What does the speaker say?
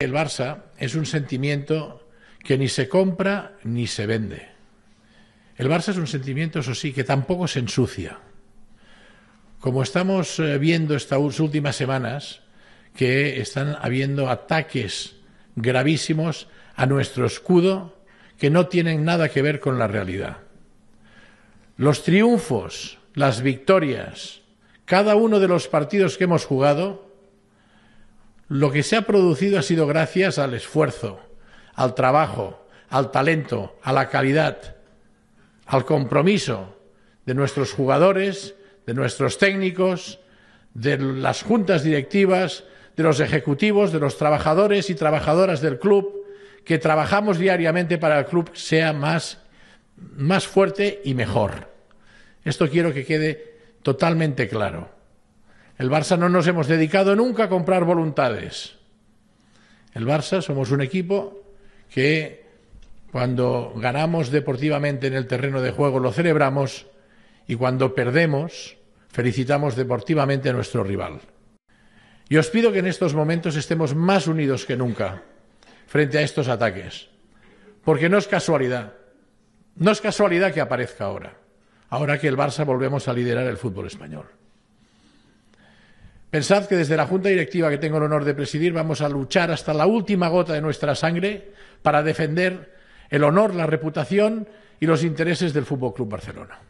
el Barça es un sentimiento que ni se compra ni se vende. El Barça es un sentimiento, eso sí, que tampoco se ensucia. Como estamos eh, viendo estas últimas semanas, que están habiendo ataques gravísimos a nuestro escudo que no tienen nada que ver con la realidad. Los triunfos, las victorias, cada uno de los partidos que hemos jugado lo que se ha producido ha sido gracias al esfuerzo, al trabajo, al talento, a la calidad, al compromiso de nuestros jugadores, de nuestros técnicos, de las juntas directivas, de los ejecutivos, de los trabajadores y trabajadoras del club, que trabajamos diariamente para que el club sea más, más fuerte y mejor. Esto quiero que quede totalmente claro. El Barça no nos hemos dedicado nunca a comprar voluntades. El Barça somos un equipo que cuando ganamos deportivamente en el terreno de juego lo celebramos y cuando perdemos felicitamos deportivamente a nuestro rival. Y os pido que en estos momentos estemos más unidos que nunca frente a estos ataques, porque no es casualidad, no es casualidad que aparezca ahora, ahora que el Barça volvemos a liderar el fútbol español. Pensad que desde la Junta Directiva que tengo el honor de presidir vamos a luchar hasta la última gota de nuestra sangre para defender el honor, la reputación y los intereses del Fútbol Club Barcelona.